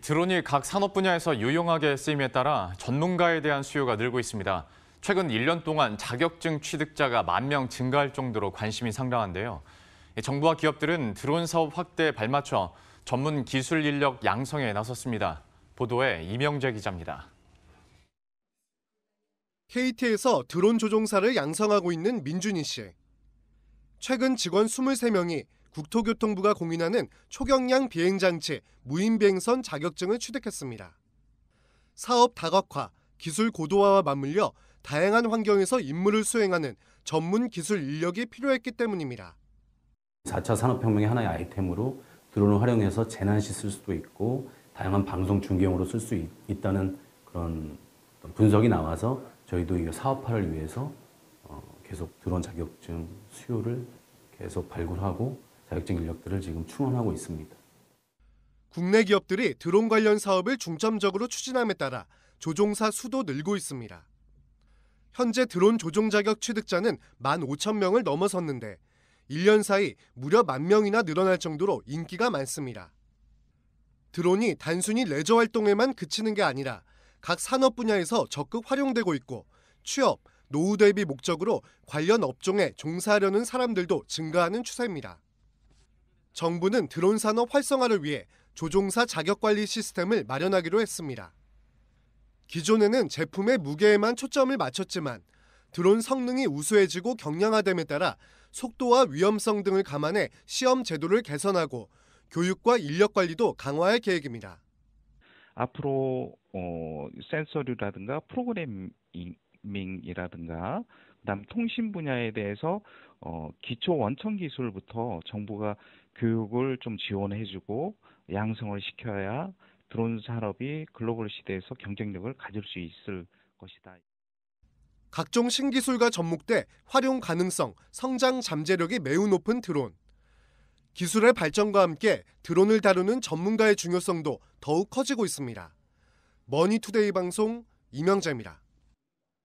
드론이 각 산업 분야에서 유용하게 쓰임에 따라 전문가에 대한 수요가 늘고 있습니다. 최근 1년 동안 자격증 취득자가 만 명 증가할 정도로 관심이 상당한데요. 정부와 기업들은 드론 사업 확대에 발맞춰 전문 기술 인력 양성에 나섰습니다. 보도에 이명재 기자입니다. KT에서 드론 조종사를 양성하고 있는 민준희 씨. 최근 직원 23명이 국토교통부가 공인하는 초경량 비행장치 무인비행선 자격증을 취득했습니다. 사업 다각화, 기술 고도화와 맞물려 다양한 환경에서 임무를 수행하는 전문 기술 인력이 필요했기 때문입니다. 4차 산업혁명의 하나의 아이템으로 드론을 활용해서 재난시 쓸 수도 있고 다양한 방송 중계용으로 쓸 수 있다는 그런 분석이 나와서 저희도 이 사업화를 위해서 어, 계속 드론 자격증 수요를 계속 발굴하고 자격증 인력들을 지금 충원하고 있습니다. 국내 기업들이 드론 관련 사업을 중점적으로 추진함에 따라 조종사 수도 늘고 있습니다. 현재 드론 조종 자격 취득자는 15,000명을 넘어섰는데 1년 사이 무려 만 명이나 늘어날 정도로 인기가 많습니다. 드론이 단순히 레저 활동에만 그치는 게 아니라 각 산업 분야에서 적극 활용되고 있고 취업, 노후 대비 목적으로 관련 업종에 종사하려는 사람들도 증가하는 추세입니다. 정부는 드론 산업 활성화를 위해 조종사 자격관리 시스템을 마련하기로 했습니다. 기존에는 제품의 무게에만 초점을 맞췄지만 드론 성능이 우수해지고 경량화됨에 따라 속도와 위험성 등을 감안해 시험 제도를 개선하고 교육과 인력 관리도 강화할 계획입니다. 앞으로 어, 센서류라든가 프로그램밍 프로그래밍이라든가 그다음 통신 분야에 대해서 어, 기초 원천 기술부터 정부가 교육을 좀 지원해주고 양성을 시켜야 드론 산업이 글로벌 시대에서 경쟁력을 가질 수 있을 것이다. 각종 신기술과 접목돼 활용 가능성, 성장 잠재력이 매우 높은 드론. 기술의 발전과 함께 드론을 다루는 전문가의 중요성도 더욱 커지고 있습니다. 머니투데이 방송 이명재입니다.